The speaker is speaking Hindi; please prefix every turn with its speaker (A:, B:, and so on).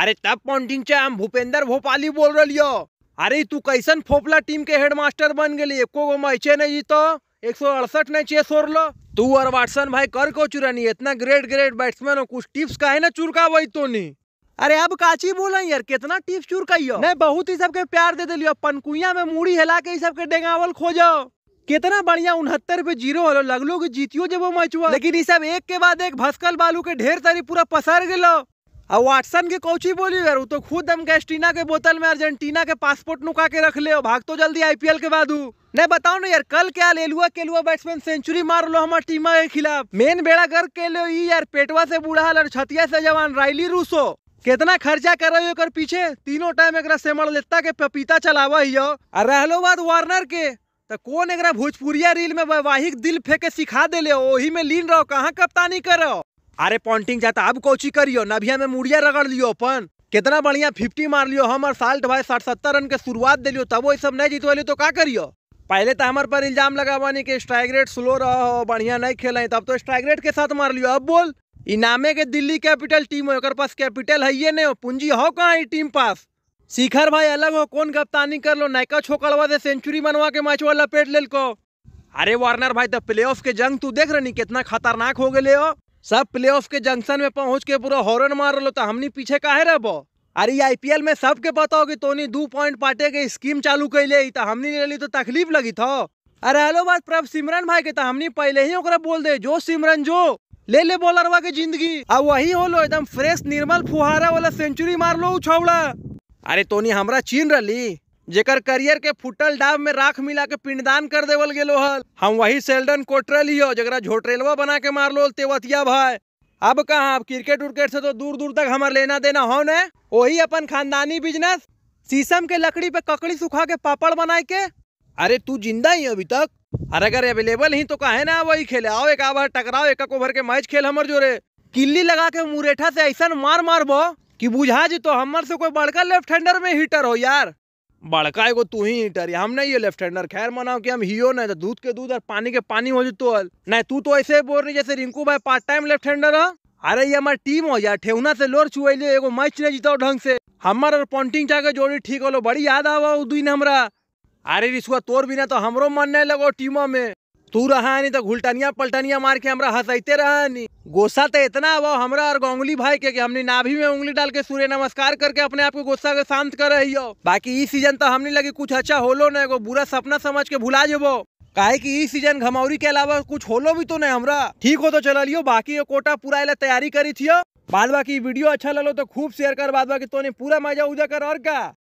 A: अरे तब पॉन्टिंग चे हम भूपेंद्र भोपाली बोल रलियो अरे तू कैसन फोपला टीम के हेडमास्टर बन गए एको गो मैचे नहीं तो एक सौ अड़सठ नहीं चे सोर लो तू और वाटसन भाई कर को चुरानी इतना ग्रेट ग्रेट बैट्समैन हो कुछ टिप्स का है ना चुरका वही तो नहीं अरे अब काची बोला यार कितना टिप्स चुरकाइयो नहीं बहुत ही सबके प्यार दे दिलियो पनकुया में मूड़ी हिला के सबके डेंगावल खोजो कितना बढ़िया उनहत्तर पे जीरो हो लगलो की जीतियो जब वो मैच हुआ लेकिन ये सब एक के बाद एक भस्कल बालू के ढेर तारी पूरा पसर गए और वाटसन के कोची बोली यार तो खुद हम गैस्टीना के बोतल में अर्जेंटीना के पासपोर्ट नुका के रख ले भाग तो जल्दी आईपीएल के बाद नहीं बताओ ना यार कल क्या ले लुआ के लुआ बैट्समैन सेंचुरी मार लो हमारे टीम के खिलाफ मेन बेड़ा कर के लो ये यार पेटवा से बूढ़ा और छतिया से जवान राइली रूसो कितना खर्चा कर रही हो पीछे तीनों टाइम एक सेमड़ लेता के पपीता चलावा ही हो और बाद वार्नर के तो कौन एक भोजपुरिया रील में वैवाहिक दिल फेंके सिखा दे ले वही में लीन रहो कहाँ कप्तानी करो अरे पॉन्टिंग जाता अब कोची करियो नभिया में मुड़िया रगड़ लियो अपन कितना बढ़िया फिफ्टी मार लियो हम साल्ट भाई साठ सत्तर रन के शुरुआत दिलियो तब ये सब नहीं जीतवा तो का करियो पहले तो हमारे पर इल्जाम लगा कि स्ट्राइक रेट स्लो रहो बढ़िया नहीं खेल तब तो स्ट्राइक रेट के साथ मार लियो अब बोल इनामे के दिल्ली कैपिटल टीम है पास कैपिटल है ये नहीं हो पूंजी हो कहाँ टीम पास शिखर भाई अलग हो कौन कप्तानी कर लो नायका छोकड़वा से सेंचुरी बनवा के मैच वाला पेट ले को अरे वार्नर भाई तो प्ले के जंग तू देख रही कितना खतरनाक हो गए हो सब प्लेऑफ के जंक्शन में पहुंच के पूरा हॉर्न मार रहे तो हमने पीछे काहे बो अरे आईपीएल में सबके बताओ कि तोनी दो पॉइंट पाटे के स्कीम चालू कर ले तो हमने ले ली तो तकलीफ लगी थो अरे हेलो बात प्रब सिमरन भाई के तो हमने पहले ही ओकरा बोल दे जो सिमरन जो ले ले बॉलरवा के जिंदगी अब वही हो लो एकदम फ्रेश निर्मल फुहारा वाला सेंचुरी मार लो छौड़ा अरे तोनी हमरा चीन रही जेकर करियर के फुटल डाब में राख मिला के पिंडदान कर देवल गेलो हल हम वही सेल्डन कोटरल ही हो जरा झोटरेलवा बना के मार लो तेवतिया भाई अब कहा अब क्रिकेट उर्केट से तो दूर दूर तक हमार लेना देना हो न वही अपन खानदानी बिजनेस शीशम के लकड़ी पे ककड़ी सुखा के पापड़ बनाए के अरे तू जिंदा ही अभी तक अरे अगर अवेलेबल ही तो कहे ना वही खेले आओ एक आवर टकराओ एक ओवर के मैच खेल हमर जोरे किल्ली लगा के मुरेठा से ऐसा मार मारबो कि बुझा जी तो हमारे से कोई बड़का लेफ्ट हैंडर में हीटर हो यार बड़का एगो तू ही ईटर हम नहीं है लेफ्ट हैंडर खैर मनाओ कि हम हियो नहीं तो दूध के दूध और पानी के पानी हो तो नहीं तू तो ऐसे बोल रही जैसे रिंकू भाई पार्ट टाइम लेफ्ट हैंडर है अरे ये हमारे टीम हो यार ठेहुना से लोर छुए एगो मैच नहीं जीताओ ढंग से हमार और पॉन्टिंग चाह जोड़ी ठीक होलो बड़ी याद आवा दिन हमारा हमरा अरे रिश्वत तोर ना तो हमारो मन नहीं लगो टीमों में तू रहानी तो घुलटनिया पलटनिया मार के हमरा हंसते रहनी गुस्सा तो इतना अब हमरा और गोंगली भाई के कि हमने नाभि में उंगली डाल के सूर्य नमस्कार करके अपने आप को गुस्सा के शांत कर रही हो बाकी इस सीजन तो हमने लगी कुछ अच्छा होलो न एगो बुरा सपना समझ के भुला जेबो काहे कि इस सीजन घमौरी के अलावा कुछ होलो भी तो नहीं हमरा ठीक हो तो चलियो बाकी ये कोटा पूरा इला तैयारी करी थी बाद बाकी वीडियो अच्छा लगो तो खूब शेयर कर बाद बाकी तोने पूरा मजा उजा कर और क्या